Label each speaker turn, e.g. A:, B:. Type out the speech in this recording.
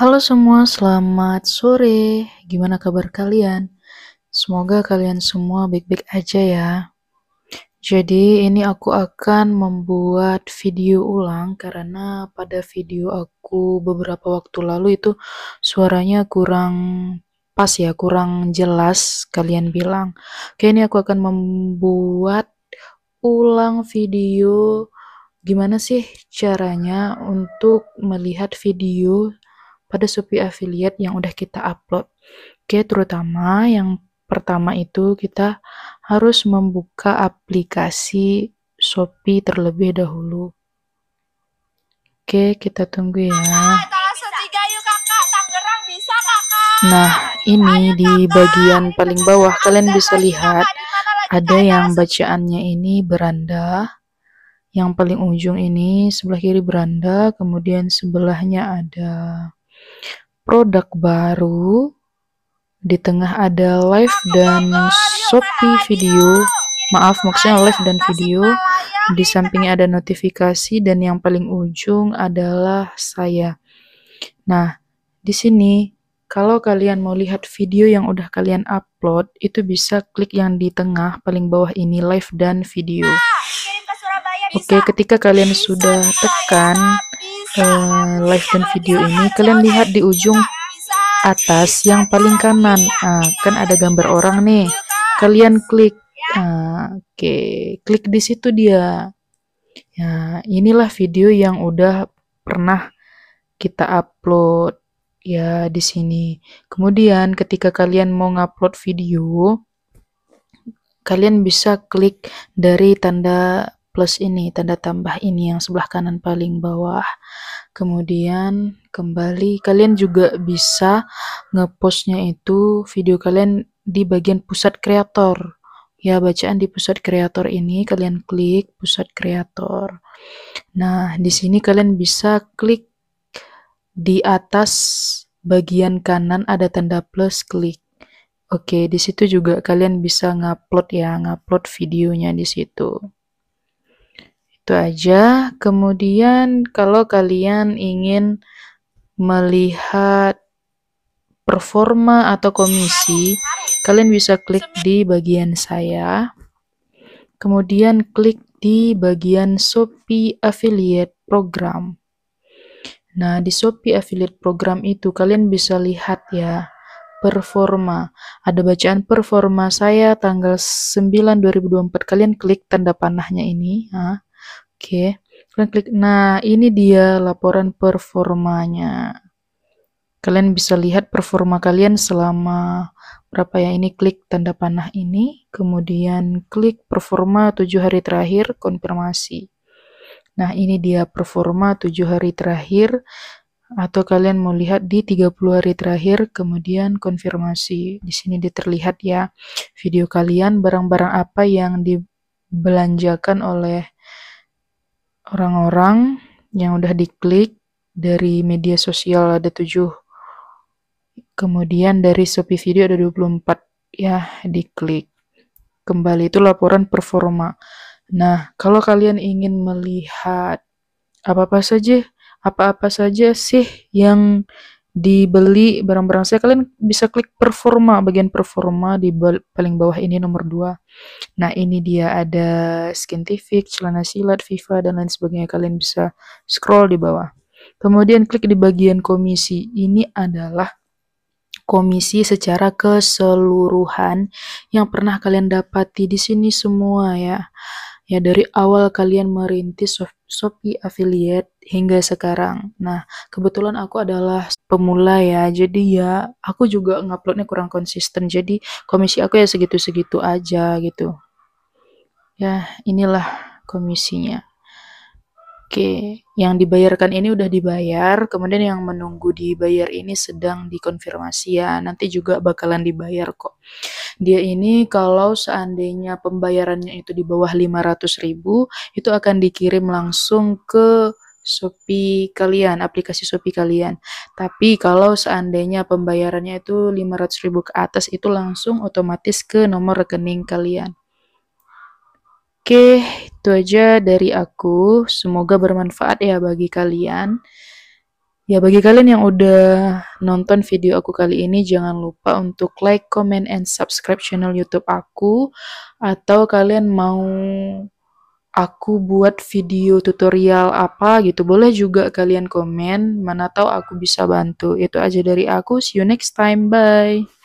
A: Halo semua, selamat sore. Gimana kabar kalian? Semoga kalian semua baik-baik aja ya. Jadi, ini aku akan membuat video ulang karena pada video aku beberapa waktu lalu itu suaranya kurang pas ya, kurang jelas kalian bilang. Oke, ini aku akan membuat ulang video gimana sih caranya untuk melihat video pada Shopee affiliate yang udah kita upload. Oke, terutama yang pertama itu kita harus membuka aplikasi Shopee terlebih dahulu. Oke, kita tunggu ya. Nah, ini di bagian paling bawah kalian bisa lihat ada yang bacaannya ini beranda yang paling ujung ini sebelah kiri beranda kemudian sebelahnya ada produk baru. Di tengah ada live dan Shopee video. Maaf, maksudnya live dan video. Di sampingnya ada notifikasi dan yang paling ujung adalah saya. Nah, di sini kalau kalian mau lihat video yang udah kalian upload, itu bisa klik yang di tengah paling bawah ini live dan video. Nah, Oke, ketika kalian sudah tekan uh, live dan video ini kalian lihat di ujung atas yang paling kanan uh, kan ada gambar orang nih kalian klik uh, oke okay. klik di situ dia ya inilah video yang udah pernah kita upload ya di sini kemudian ketika kalian mau ngupload video kalian bisa klik dari tanda plus ini, tanda tambah ini yang sebelah kanan paling bawah. Kemudian kembali, kalian juga bisa ngepostnya itu video kalian di bagian pusat kreator. Ya, bacaan di pusat kreator ini kalian klik pusat kreator. Nah, di sini kalian bisa klik di atas bagian kanan ada tanda plus klik. Oke, di situ juga kalian bisa ngupload ya, ngupload videonya di situ. Itu aja. Kemudian kalau kalian ingin melihat performa atau komisi, kalian bisa klik di bagian saya. Kemudian klik di bagian Shopee Affiliate Program. Nah, di Shopee Affiliate Program itu kalian bisa lihat ya performa. Ada bacaan performa saya tanggal 9 2024. Kalian klik tanda panahnya ini. Nah. Oke, kalian klik. Nah, ini dia laporan performanya. Kalian bisa lihat performa kalian selama berapa ya ini klik tanda panah ini, kemudian klik performa 7 hari terakhir konfirmasi. Nah, ini dia performa 7 hari terakhir atau kalian mau lihat di 30 hari terakhir kemudian konfirmasi. Di sini terlihat ya video kalian barang-barang apa yang dibelanjakan oleh orang-orang yang udah diklik dari media sosial ada 7 kemudian dari Shopee Video ada 24 ya diklik kembali itu laporan performa nah kalau kalian ingin melihat apa-apa saja apa-apa saja sih yang dibeli barang-barang saya kalian bisa klik performa bagian performa di paling bawah ini nomor 2 nah ini dia ada scientific celana silat FIFA dan lain sebagainya kalian bisa scroll di bawah kemudian klik di bagian komisi ini adalah komisi secara keseluruhan yang pernah kalian dapati di sini semua ya ya dari awal kalian merintis Shopee affiliate hingga sekarang. Nah, kebetulan aku adalah pemula ya, jadi ya aku juga nguploadnya kurang konsisten. Jadi komisi aku ya segitu-segitu aja gitu. Ya, inilah komisinya. Oke, yang dibayarkan ini udah dibayar, kemudian yang menunggu dibayar ini sedang dikonfirmasi ya. Nanti juga bakalan dibayar kok. Dia ini kalau seandainya pembayarannya itu di bawah ribu, itu akan dikirim langsung ke Shopee kalian, aplikasi Shopee kalian. Tapi kalau seandainya pembayarannya itu ribu ke atas itu langsung otomatis ke nomor rekening kalian. Oke, itu aja dari aku. Semoga bermanfaat ya bagi kalian. Ya, bagi kalian yang udah nonton video aku kali ini, jangan lupa untuk like, comment, and subscribe channel YouTube aku. Atau kalian mau aku buat video tutorial apa gitu, boleh juga kalian komen. Mana tahu aku bisa bantu. Itu aja dari aku. See you next time. Bye.